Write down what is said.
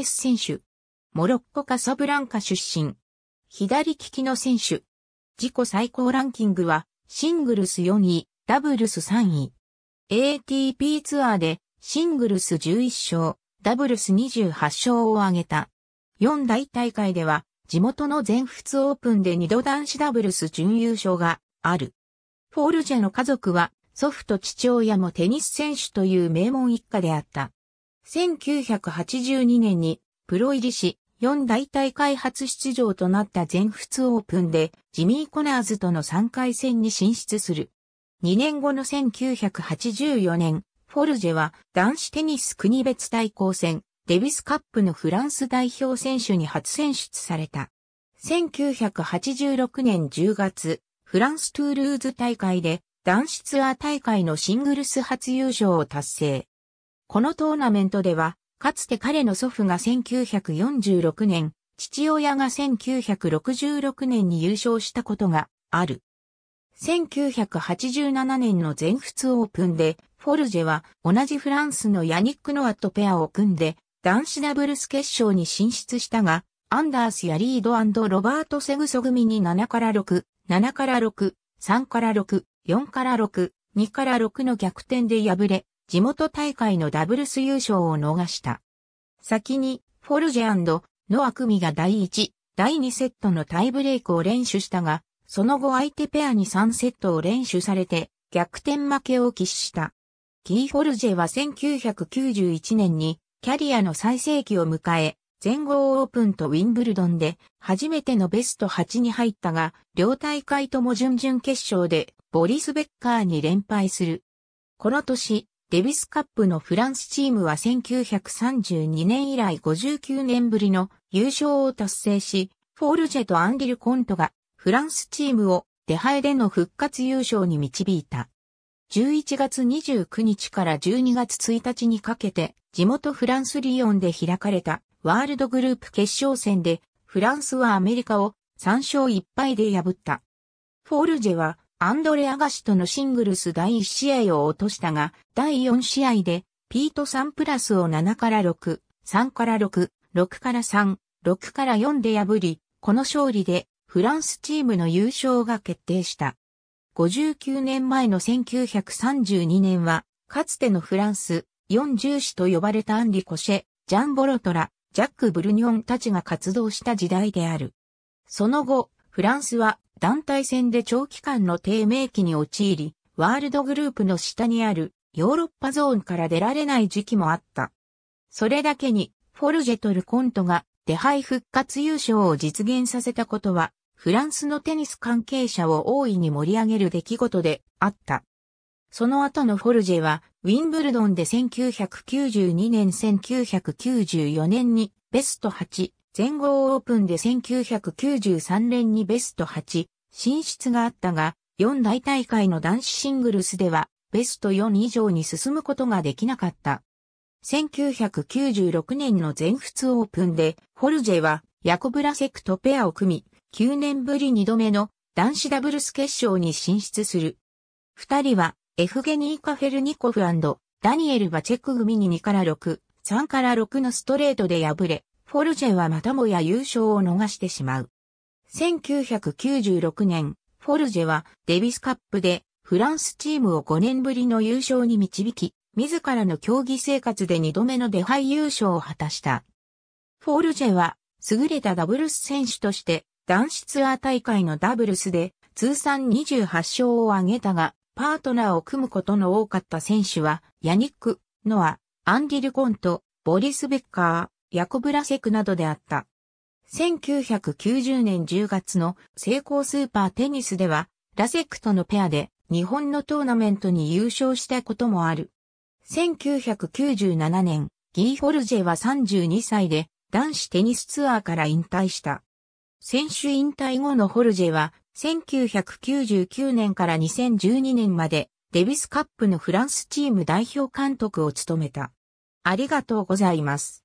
ペス選手。モロッコカサブランカ出身。左利きの選手。自己最高ランキングは、シングルス4位、ダブルス3位。ATP ツアーで、シングルス11勝、ダブルス28勝を挙げた。4大大会では、地元の全仏オープンで2度男子ダブルス準優勝がある。フォールジェの家族は、祖父と父親もテニス選手という名門一家であった。1982年にプロ入りし、4大大会初出場となった全仏オープンでジミー・コナーズとの3回戦に進出する。2年後の1984年、フォルジェは男子テニス国別対抗戦、デビスカップのフランス代表選手に初選出された。1986年10月、フランストゥールーズ大会で男子ツアー大会のシングルス初優勝を達成。このトーナメントでは、かつて彼の祖父が1946年、父親が1966年に優勝したことがある。1987年の全仏オープンで、フォルジェは同じフランスのヤニック・ノアとペアを組んで、男子ダブルス決勝に進出したが、アンダースやリードロバート・セグソ組に7から6、7から6、3から6、4から6、2から6の逆転で敗れ、地元大会のダブルス優勝を逃した。先に、フォルジェノア組が第1、第2セットのタイブレイクを連取したが、その後相手ペアに3セットを連取されて、逆転負けを喫した。キー・フォルジェは1991年に、キャリアの最盛期を迎え、全豪オープンとウィンブルドンで初めてのベスト8に入ったが、両大会とも準々決勝でボリス・ベッカーに連敗する。この年、デビスカップのフランスチームは1932年以来59年ぶりの優勝を達成し、フォールジェとアンディル・コントがフランスチームをデハエでの復活優勝に導いた。11月29日から12月1日にかけて地元フランスリヨンで開かれたワールドグループ決勝戦でフランスはアメリカを3勝1敗で破った。フォールジェはアンドレ・アガシとのシングルス第1試合を落としたが、第4試合で、ピート3プラスを7から6、3から6、6から3、6から4で破り、この勝利でフランスチームの優勝が決定した。59年前の1932年は、かつてのフランス、四重視と呼ばれたアンリ・コシェ、ジャン・ボロトラ、ジャック・ブルニョンたちが活動した時代である。その後、フランスは団体戦で長期間の低迷期に陥り、ワールドグループの下にあるヨーロッパゾーンから出られない時期もあった。それだけに、フォルジェとルコントが手配復活優勝を実現させたことは、フランスのテニス関係者を大いに盛り上げる出来事であった。その後のフォルジェは、ウィンブルドンで1992年1994年にベスト8、全豪オープンで1993年にベスト8進出があったが、4大大会の男子シングルスではベスト4以上に進むことができなかった。1996年の全仏オープンで、ホルジェはヤコブラセクとペアを組み、9年ぶり2度目の男子ダブルス決勝に進出する。二人は、エフゲニー・カフェルニコフダニエル・バチェク組に2から6、3から6のストレートで敗れ、フォルジェはまたもや優勝を逃してしまう。1996年、フォルジェはデビスカップでフランスチームを5年ぶりの優勝に導き、自らの競技生活で2度目の出敗優勝を果たした。フォルジェは優れたダブルス選手として男子ツアー大会のダブルスで通算28勝を挙げたが、パートナーを組むことの多かった選手は、ヤニック、ノア、アンディルコント、ボリス・ベッカー、ヤコブラセクなどであった。1990年10月の成功スーパーテニスでは、ラセクとのペアで日本のトーナメントに優勝したこともある。1997年、ギー・ホルジェは32歳で男子テニスツアーから引退した。選手引退後のホルジェは1999年から2012年までデビスカップのフランスチーム代表監督を務めた。ありがとうございます。